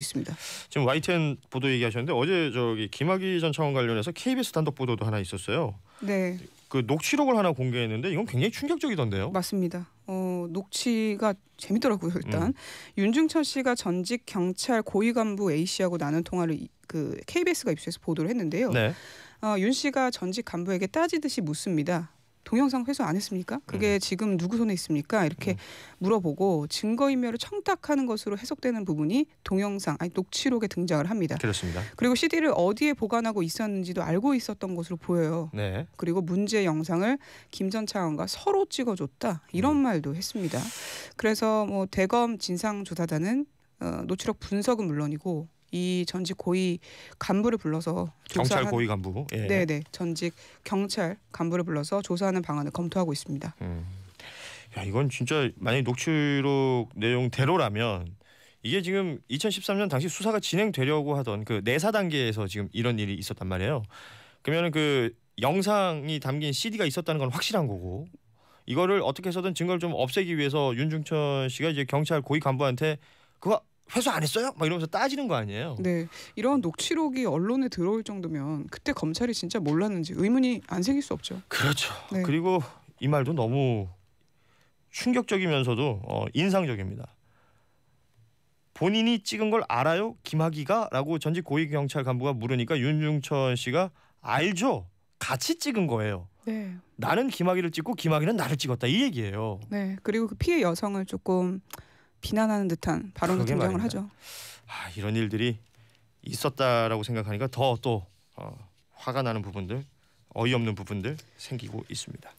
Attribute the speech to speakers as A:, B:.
A: 있습니다. 지금 YTN 보도 얘기하셨는데 어제 저기 김학의 전차원 관련해서 KBS 단독 보도도 하나 있었어요. 네. 그 녹취록을 하나 공개했는데 이건 굉장히 충격적이던데요.
B: 맞습니다. 어, 녹취가 재밌더라고요. 일단 음. 윤중천 씨가 전직 경찰 고위 간부 A 씨하고 나눈 통화를 그 KBS가 입수해서 보도를 했는데요. 네. 어, 윤 씨가 전직 간부에게 따지듯이 묻습니다. 동영상 회수 안 했습니까? 그게 음. 지금 누구 손에 있습니까? 이렇게 음. 물어보고 증거인멸을 청탁하는 것으로 해석되는 부분이 동영상 아니 녹취록에 등장을 합니다. 그렇습니다. 그리고 CD를 어디에 보관하고 있었는지도 알고 있었던 것으로 보여요. 네. 그리고 문제 영상을 김전 차관과 서로 찍어줬다 이런 음. 말도 했습니다. 그래서 뭐 대검 진상조사단은 어, 노출록 분석은 물론이고 이 전직 고위 간부를 불러서 경찰 고위 간부, 예. 네네 전직 경찰 간부를 불러서 조사하는 방안을 검토하고 있습니다.
A: 음. 야 이건 진짜 만약 녹취록 내용대로라면 이게 지금 2013년 당시 수사가 진행되려고 하던 그 내사 단계에서 지금 이런 일이 있었단 말이에요. 그러면은 그 영상이 담긴 CD가 있었다는 건 확실한 거고 이거를 어떻게 해서든 증거를 좀 없애기 위해서 윤중천 씨가 이제 경찰 고위 간부한테 그거 회수 안 했어요? 막 이러면서 따지는 거 아니에요?
B: 네, 이런 녹취록이 언론에 들어올 정도면 그때 검찰이
A: 진짜 몰랐는지 의문이 안 생길 수 없죠. 그렇죠. 네. 그리고 이 말도 너무 충격적이면서도 어, 인상적입니다. 본인이 찍은 걸 알아요? 김학이가라고 전직 고위 경찰 간부가 물으니까 윤중천 씨가 알죠. 같이 찍은 거예요. 네. 나는 김학이를 찍고 김학이는 나를 찍었다 이 얘기예요.
B: 네. 그리고 그 피해 여성을 조금 비난하는 듯한 발언을 등장을 하죠.
A: 아, 이런 일들이 있었다라고 생각하니까 더또 어, 화가 나는 부분들 어이없는 부분들 생기고 있습니다.